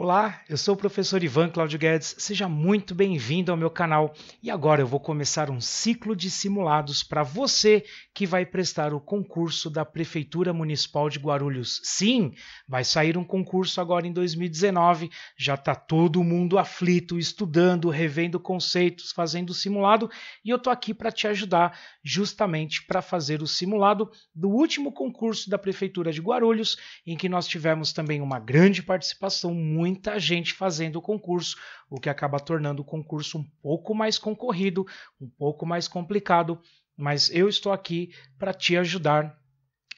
Olá, eu sou o professor Ivan Claudio Guedes, seja muito bem-vindo ao meu canal e agora eu vou começar um ciclo de simulados para você que vai prestar o concurso da Prefeitura Municipal de Guarulhos. Sim, vai sair um concurso agora em 2019, já está todo mundo aflito, estudando, revendo conceitos, fazendo simulado e eu estou aqui para te ajudar justamente para fazer o simulado do último concurso da Prefeitura de Guarulhos, em que nós tivemos também uma grande participação, muito muita gente fazendo o concurso, o que acaba tornando o concurso um pouco mais concorrido, um pouco mais complicado, mas eu estou aqui para te ajudar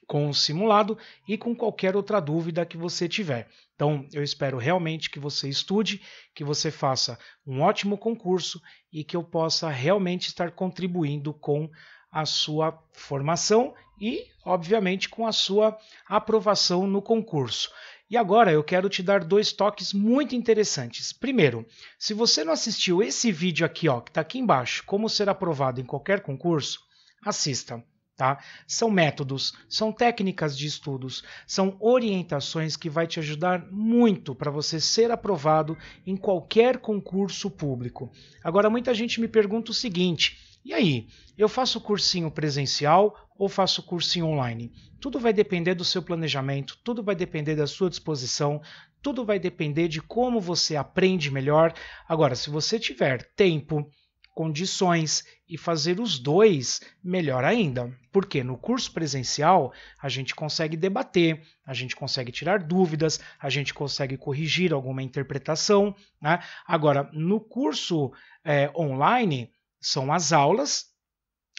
com o simulado e com qualquer outra dúvida que você tiver. Então, eu espero realmente que você estude, que você faça um ótimo concurso e que eu possa realmente estar contribuindo com a sua formação e, obviamente, com a sua aprovação no concurso. E agora eu quero te dar dois toques muito interessantes. Primeiro, se você não assistiu esse vídeo aqui, ó, que está aqui embaixo, como ser aprovado em qualquer concurso, assista. Tá? São métodos, são técnicas de estudos, são orientações que vai te ajudar muito para você ser aprovado em qualquer concurso público. Agora muita gente me pergunta o seguinte: e aí, eu faço cursinho presencial ou faço cursinho online? Tudo vai depender do seu planejamento, tudo vai depender da sua disposição, tudo vai depender de como você aprende melhor. Agora, se você tiver tempo, condições e fazer os dois, melhor ainda. Porque no curso presencial a gente consegue debater, a gente consegue tirar dúvidas, a gente consegue corrigir alguma interpretação. Né? Agora, no curso é, online, são as aulas.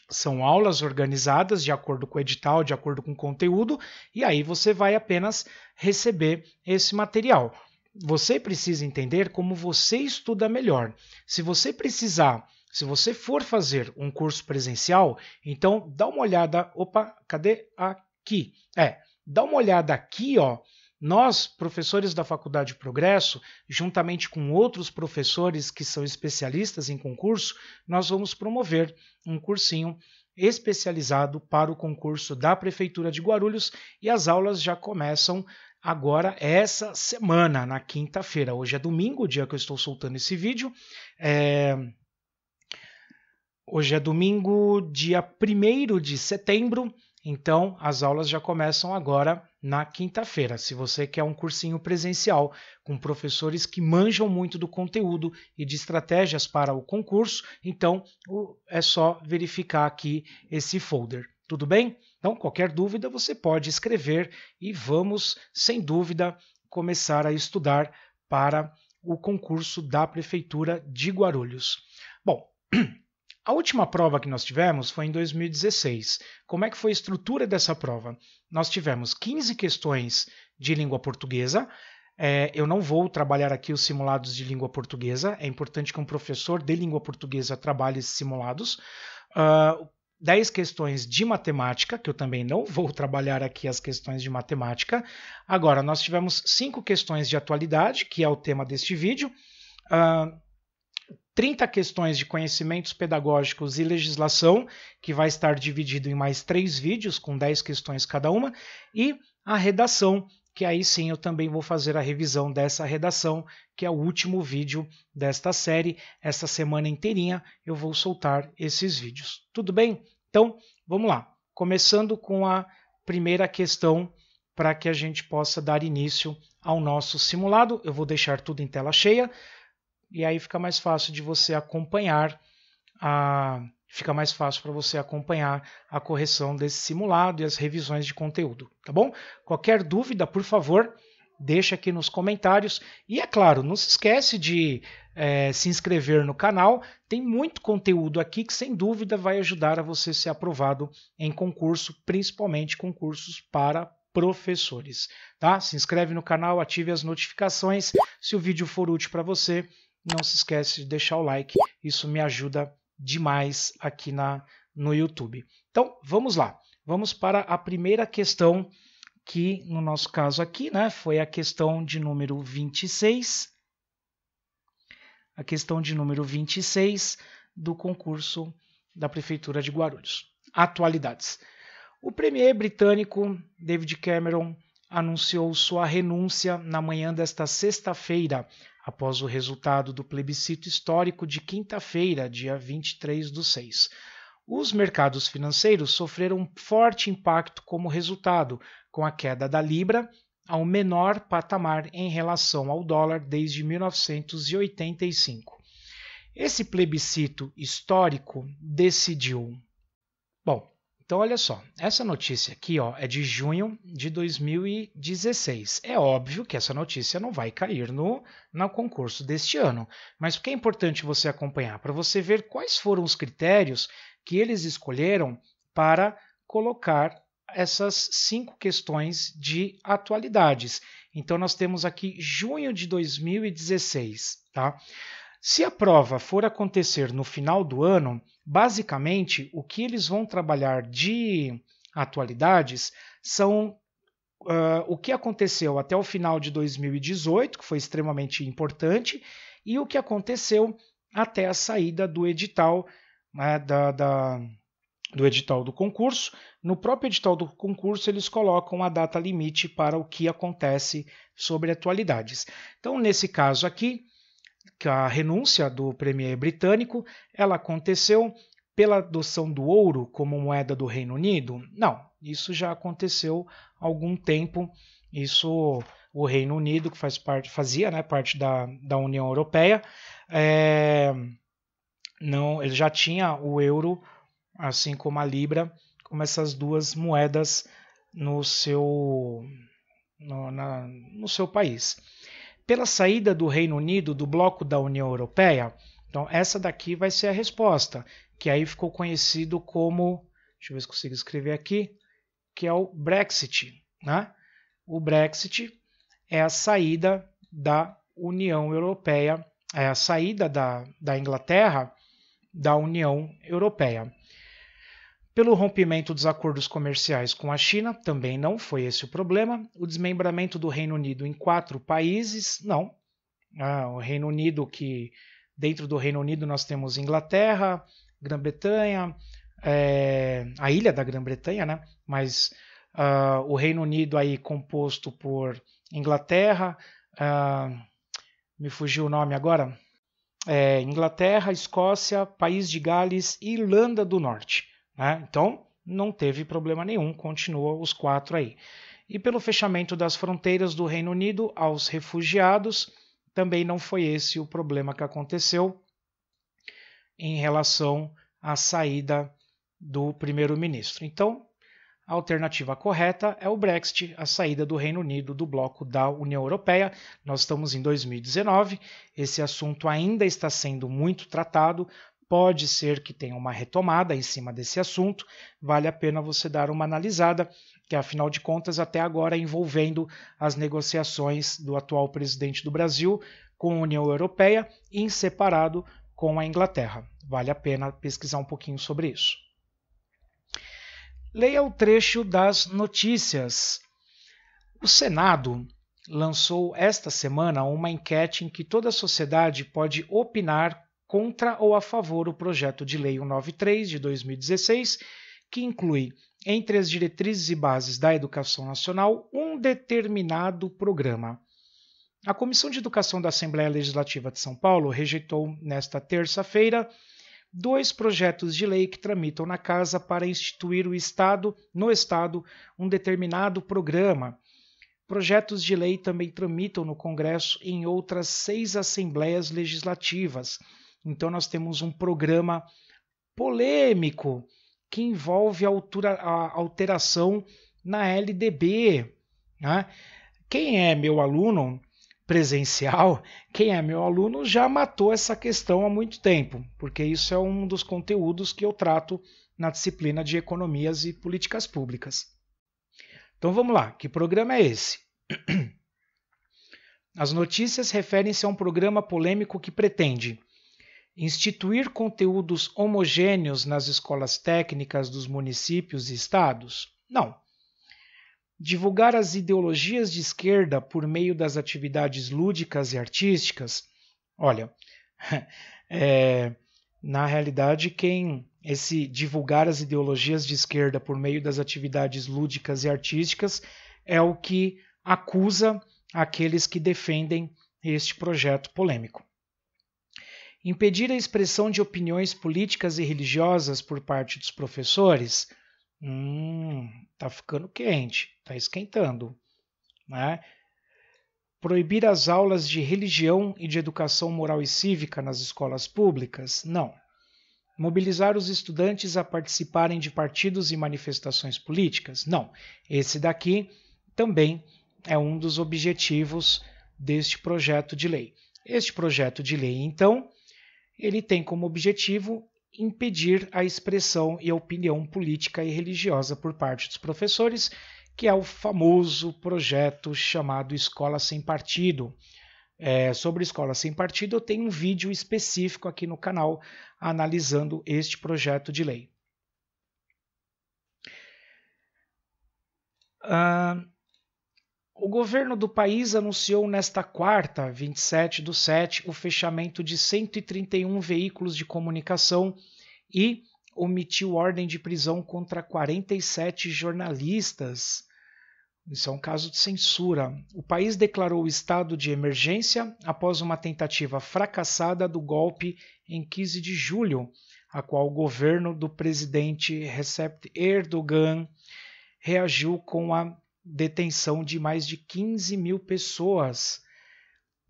São aulas organizadas de acordo com o edital, de acordo com o conteúdo, e aí você vai apenas receber esse material. Você precisa entender como você estuda melhor. Se você precisar se você for fazer um curso presencial, então dá uma olhada. Opa, cadê aqui? É, dá uma olhada aqui, ó, nós, professores da Faculdade Progresso, juntamente com outros professores que são especialistas em concurso, nós vamos promover um cursinho especializado para o concurso da Prefeitura de Guarulhos e as aulas já começam agora essa semana, na quinta-feira. Hoje é domingo, o dia que eu estou soltando esse vídeo. É... Hoje é domingo, dia 1 de setembro. Então, as aulas já começam agora na quinta-feira. Se você quer um cursinho presencial com professores que manjam muito do conteúdo e de estratégias para o concurso, então é só verificar aqui esse folder. Tudo bem? Então, qualquer dúvida você pode escrever e vamos, sem dúvida, começar a estudar para o concurso da Prefeitura de Guarulhos. Bom, A última prova que nós tivemos foi em 2016. Como é que foi a estrutura dessa prova? Nós tivemos 15 questões de língua portuguesa. É, eu não vou trabalhar aqui os simulados de língua portuguesa. É importante que um professor de língua portuguesa trabalhe esses simulados. Uh, ah, 10 questões de matemática, que eu também não vou trabalhar aqui as questões de matemática. Agora, nós tivemos cinco questões de atualidade, que é o tema deste vídeo. Uh, 30 questões de conhecimentos pedagógicos e legislação, que vai estar dividido em mais três vídeos, com 10 questões cada uma, e a redação, que aí sim eu também vou fazer a revisão dessa redação, que é o último vídeo desta série. Essa semana inteirinha eu vou soltar esses vídeos. Tudo bem? Então, vamos lá. Começando com a primeira questão para que a gente possa dar início ao nosso simulado. Eu vou deixar tudo em tela cheia e aí fica mais fácil de você acompanhar a fica mais fácil para você acompanhar a correção desse simulado e as revisões de conteúdo, tá bom? Qualquer dúvida, por favor, deixa aqui nos comentários. E é claro, não se esquece de é, se inscrever no canal. Tem muito conteúdo aqui que, sem dúvida, vai ajudar a você ser aprovado em concurso, principalmente concursos para professores. Tá? Se inscreve no canal, ative as notificações. Se o vídeo for útil para você, não se esquece de deixar o like, isso me ajuda demais aqui na, no YouTube. Então, vamos lá. Vamos para a primeira questão que no nosso caso aqui, né, foi a questão de número 26. A questão de número 26 do concurso da prefeitura de Guarulhos. Atualidades. O premier britânico David Cameron anunciou sua renúncia na manhã desta sexta-feira, após o resultado do plebiscito histórico de quinta-feira, dia 23 do 6. Os mercados financeiros sofreram um forte impacto como resultado, com a queda da Libra ao menor patamar em relação ao dólar desde 1985. Esse plebiscito histórico decidiu. Bom, então, olha só, essa notícia aqui ó, é de junho de 2016. É óbvio que essa notícia não vai cair no, no concurso deste ano, mas o que é importante você acompanhar? Para você ver quais foram os critérios que eles escolheram para colocar essas cinco questões de atualidades. Então, nós temos aqui junho de 2016. Tá? Se a prova for acontecer no final do ano, Basicamente, o que eles vão trabalhar de atualidades são uh, o que aconteceu até o final de 2018, que foi extremamente importante, e o que aconteceu até a saída do edital né, da, da, do edital do concurso. No próprio edital do concurso, eles colocam a data limite para o que acontece sobre atualidades. Então, nesse caso aqui, que a renúncia do premier britânico ela aconteceu pela adoção do ouro como moeda do Reino Unido? Não, isso já aconteceu há algum tempo. Isso o Reino Unido, que faz parte, fazia né, parte da, da União Europeia, é, não, ele já tinha o euro, assim como a libra, como essas duas moedas no seu no, na, no seu país pela saída do Reino Unido do bloco da União Europeia? Então, essa daqui vai ser a resposta, que aí ficou conhecido como, deixa eu ver se consigo escrever aqui, que é o Brexit. Né? O Brexit é a saída da União Europeia, é a saída da, da Inglaterra da União Europeia. Pelo rompimento dos acordos comerciais com a China, também não foi esse o problema. O desmembramento do Reino Unido em quatro países, não. Ah, o Reino Unido, que dentro do Reino Unido nós temos Inglaterra, Grã-Bretanha, é, a ilha da Grã-Bretanha, né? Mas ah, o Reino Unido aí composto por Inglaterra, ah, me fugiu o nome agora, é, Inglaterra, Escócia, País de Gales e Irlanda do Norte. Né? Então, não teve problema nenhum, continua os quatro aí. E pelo fechamento das fronteiras do Reino Unido aos refugiados, também não foi esse o problema que aconteceu em relação à saída do primeiro-ministro. Então, a alternativa correta é o Brexit, a saída do Reino Unido do bloco da União Europeia. Nós estamos em 2019, esse assunto ainda está sendo muito tratado, Pode ser que tenha uma retomada em cima desse assunto, vale a pena você dar uma analisada, que afinal de contas, até agora envolvendo as negociações do atual presidente do Brasil com a União Europeia em separado com a Inglaterra. Vale a pena pesquisar um pouquinho sobre isso. Leia o trecho das notícias. O Senado lançou esta semana uma enquete em que toda a sociedade pode opinar contra ou a favor o projeto de lei 193 de 2016, que inclui entre as diretrizes e bases da educação nacional um determinado programa. A Comissão de Educação da Assembleia Legislativa de São Paulo rejeitou nesta terça-feira dois projetos de lei que tramitam na casa para instituir o estado, no estado, um determinado programa. Projetos de lei também tramitam no Congresso e em outras seis assembleias legislativas. Então nós temos um programa polêmico que envolve a alteração na LDB. Né? Quem é meu aluno presencial, quem é meu aluno já matou essa questão há muito tempo, porque isso é um dos conteúdos que eu trato na disciplina de Economias e Políticas Públicas. Então vamos lá, que programa é esse? As notícias referem-se a um programa polêmico que pretende instituir conteúdos homogêneos nas escolas técnicas dos municípios e estados? Não. Divulgar as ideologias de esquerda por meio das atividades lúdicas e artísticas? Olha, é, na realidade, quem esse divulgar as ideologias de esquerda por meio das atividades lúdicas e artísticas é o que acusa aqueles que defendem este projeto polêmico impedir a expressão de opiniões políticas e religiosas por parte dos professores? Hum, tá ficando quente, tá esquentando, né? Proibir as aulas de religião e de educação moral e cívica nas escolas públicas? Não. Mobilizar os estudantes a participarem de partidos e manifestações políticas? Não. Esse daqui também é um dos objetivos deste projeto de lei. Este projeto de lei, então, ele tem como objetivo impedir a expressão e a opinião política e religiosa por parte dos professores, que é o famoso projeto chamado Escola Sem Partido. É, sobre Escola Sem Partido, eu tenho um vídeo específico aqui no canal analisando este projeto de lei. Uh, o governo do país anunciou nesta quarta, 27 do 7, o fechamento de 131 veículos de comunicação e omitiu ordem de prisão contra 47 jornalistas. Isso é um caso de censura. O país declarou o estado de emergência após uma tentativa fracassada do golpe em 15 de julho, a qual o governo do presidente Recep Erdogan reagiu com a detenção de mais de 15 mil pessoas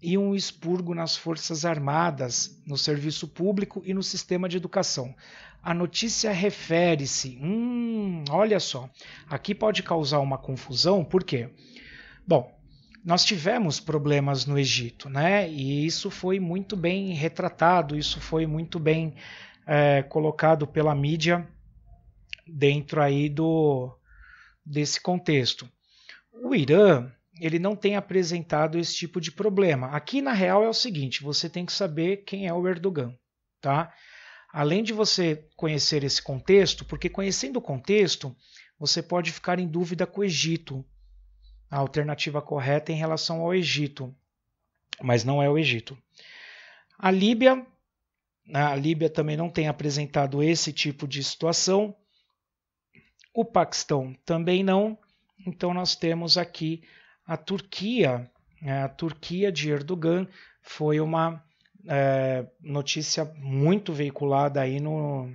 e um expurgo nas Forças Armadas, no serviço público e no sistema de educação. A notícia refere-se, hum, olha só, aqui pode causar uma confusão, por quê? Bom, nós tivemos problemas no Egito, né? E isso foi muito bem retratado, isso foi muito bem é, colocado pela mídia dentro aí do desse contexto. O Irã ele não tem apresentado esse tipo de problema. Aqui na real é o seguinte: você tem que saber quem é o Erdogan, tá? Além de você conhecer esse contexto, porque conhecendo o contexto, você pode ficar em dúvida com o Egito. A alternativa correta em relação ao Egito, mas não é o Egito. A Líbia, né, a Líbia também não tem apresentado esse tipo de situação. O Paquistão também não. Então nós temos aqui a Turquia, né? a Turquia de Erdogan foi uma é, notícia muito veiculada aí no,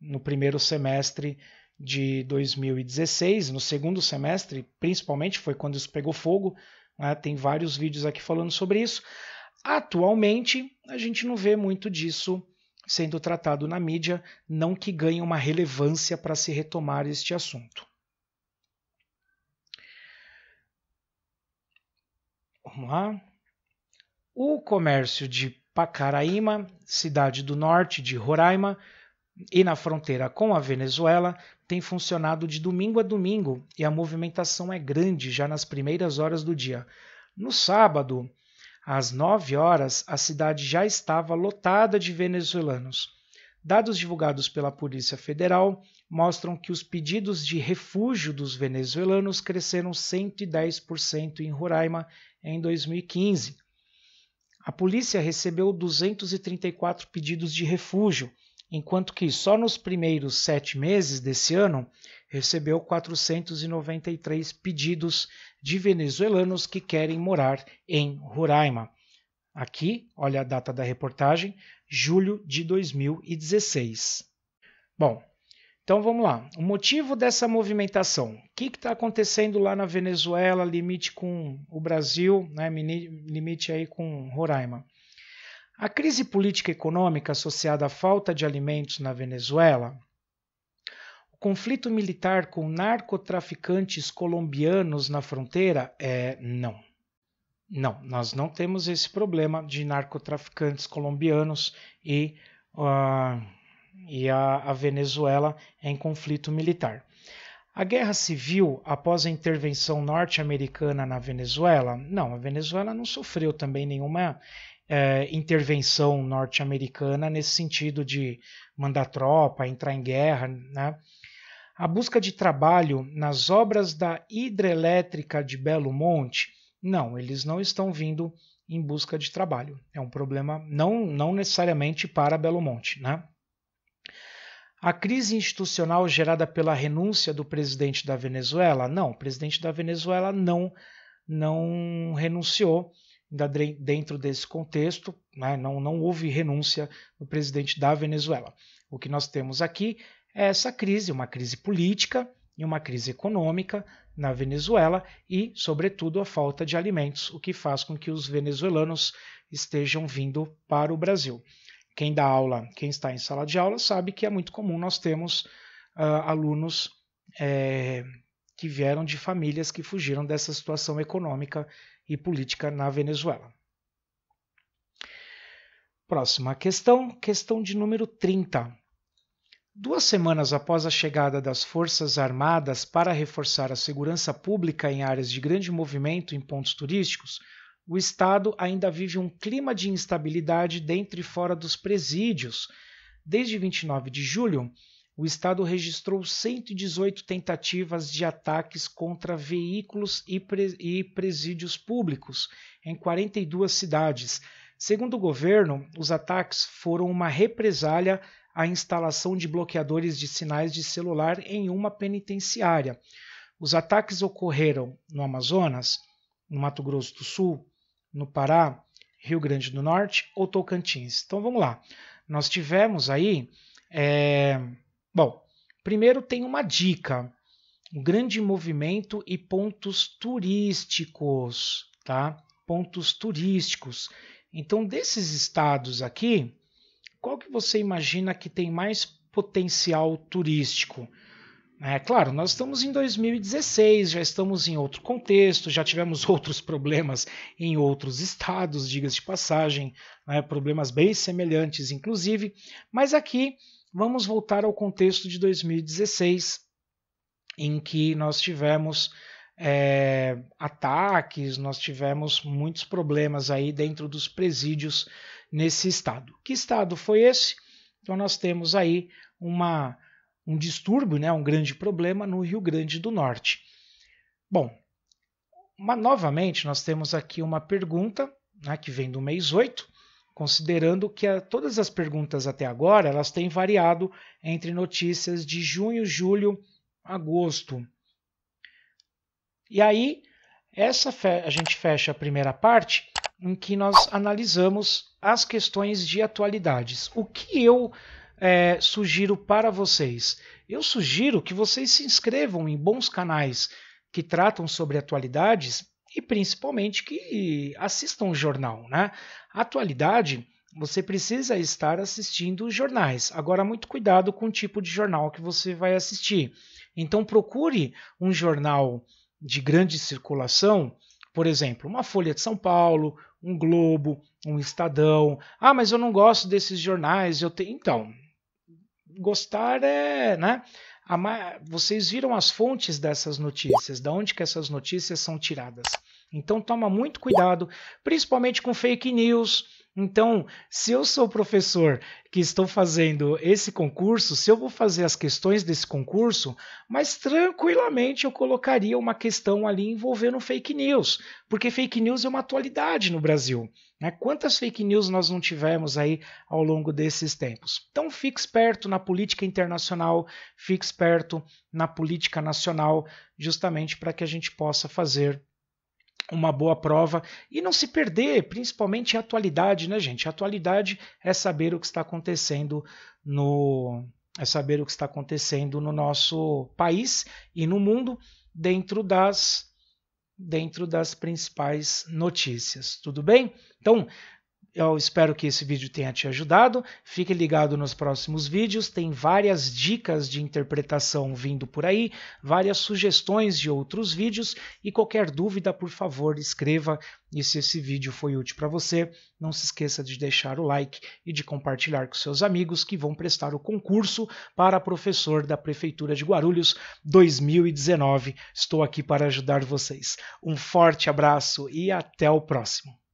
no primeiro semestre de 2016, no segundo semestre, principalmente, foi quando isso pegou fogo. Né? Tem vários vídeos aqui falando sobre isso. Atualmente, a gente não vê muito disso sendo tratado na mídia, não que ganhe uma relevância para se retomar este assunto. Vamos lá. O comércio de Pacaraíma, cidade do norte de Roraima, e na fronteira com a Venezuela, tem funcionado de domingo a domingo e a movimentação é grande já nas primeiras horas do dia. No sábado, às 9 horas, a cidade já estava lotada de venezuelanos. Dados divulgados pela Polícia Federal mostram que os pedidos de refúgio dos venezuelanos cresceram 110% em Roraima em 2015. A polícia recebeu 234 pedidos de refúgio, enquanto que só nos primeiros sete meses desse ano recebeu 493 pedidos de venezuelanos que querem morar em Roraima. Aqui, olha a data da reportagem, julho de 2016. Bom, então vamos lá. O motivo dessa movimentação. O que está acontecendo lá na Venezuela, limite com o Brasil, né, limite aí com Roraima? A crise política e econômica associada à falta de alimentos na Venezuela, o conflito militar com narcotraficantes colombianos na fronteira é não. Não, nós não temos esse problema de narcotraficantes colombianos e, uh, e a, a Venezuela em conflito militar. A guerra civil após a intervenção norte-americana na Venezuela? Não, a Venezuela não sofreu também nenhuma eh, intervenção norte-americana nesse sentido de mandar tropa, entrar em guerra. Né? A busca de trabalho nas obras da hidrelétrica de Belo Monte não, eles não estão vindo em busca de trabalho. É um problema não, não necessariamente para Belo Monte. Né? A crise institucional gerada pela renúncia do presidente da Venezuela? Não, o presidente da Venezuela não, não renunciou ainda dentro desse contexto, né? não, não houve renúncia do presidente da Venezuela. O que nós temos aqui é essa crise, uma crise política, em uma crise econômica na Venezuela e, sobretudo, a falta de alimentos, o que faz com que os venezuelanos estejam vindo para o Brasil. Quem dá aula, quem está em sala de aula, sabe que é muito comum nós termos uh, ah, alunos é, que vieram de famílias que fugiram dessa situação econômica e política na Venezuela. Próxima questão, questão de número 30. Duas semanas após a chegada das Forças Armadas para reforçar a segurança pública em áreas de grande movimento em pontos turísticos, o Estado ainda vive um clima de instabilidade dentro e fora dos presídios. Desde 29 de julho, o Estado registrou 118 tentativas de ataques contra veículos e presídios públicos em 42 cidades. Segundo o governo, os ataques foram uma represália a instalação de bloqueadores de sinais de celular em uma penitenciária. Os ataques ocorreram no Amazonas, no Mato Grosso do Sul, no Pará, Rio Grande do Norte ou Tocantins. Então vamos lá. Nós tivemos aí. É... Bom, primeiro tem uma dica: um grande movimento e pontos turísticos, tá? Pontos turísticos. Então, desses estados aqui, qual que você imagina que tem mais potencial turístico? É claro, nós estamos em 2016, já estamos em outro contexto, já tivemos outros problemas em outros estados, diga-se de passagem, né, problemas bem semelhantes, inclusive, mas aqui vamos voltar ao contexto de 2016, em que nós tivemos é, ataques, nós tivemos muitos problemas aí dentro dos presídios nesse estado. Que estado foi esse? Então nós temos aí uma, um distúrbio, né, um grande problema no Rio Grande do Norte. Bom, mas novamente nós temos aqui uma pergunta né, que vem do mês 8, considerando que a, todas as perguntas até agora elas têm variado entre notícias de junho, julho, agosto. E aí, essa a gente fecha a primeira parte em que nós analisamos as questões de atualidades. O que eu é, sugiro para vocês? Eu sugiro que vocês se inscrevam em bons canais que tratam sobre atualidades e principalmente que assistam o jornal. Né? Atualidade, você precisa estar assistindo jornais. Agora, muito cuidado com o tipo de jornal que você vai assistir. Então, procure um jornal de grande circulação por exemplo, uma Folha de São Paulo, um Globo, um Estadão. Ah, mas eu não gosto desses jornais. Eu te... Então, gostar é, né? Vocês viram as fontes dessas notícias, de onde que essas notícias são tiradas. Então toma muito cuidado, principalmente com fake news, então, se eu sou professor que estou fazendo esse concurso, se eu vou fazer as questões desse concurso, mas tranquilamente eu colocaria uma questão ali envolvendo fake news, porque fake news é uma atualidade no Brasil. Né? Quantas fake news nós não tivemos aí ao longo desses tempos? Então, fique esperto na política internacional, fique esperto na política nacional, justamente para que a gente possa fazer uma boa prova e não se perder, principalmente a atualidade, né, gente? A atualidade é saber o que está acontecendo no é saber o que está acontecendo no nosso país e no mundo dentro das dentro das principais notícias, tudo bem? Então, eu espero que esse vídeo tenha te ajudado. Fique ligado nos próximos vídeos, tem várias dicas de interpretação vindo por aí, várias sugestões de outros vídeos e qualquer dúvida, por favor, escreva. E se esse vídeo foi útil para você, não se esqueça de deixar o like e de compartilhar com seus amigos que vão prestar o concurso para professor da Prefeitura de Guarulhos 2019. Estou aqui para ajudar vocês. Um forte abraço e até o próximo.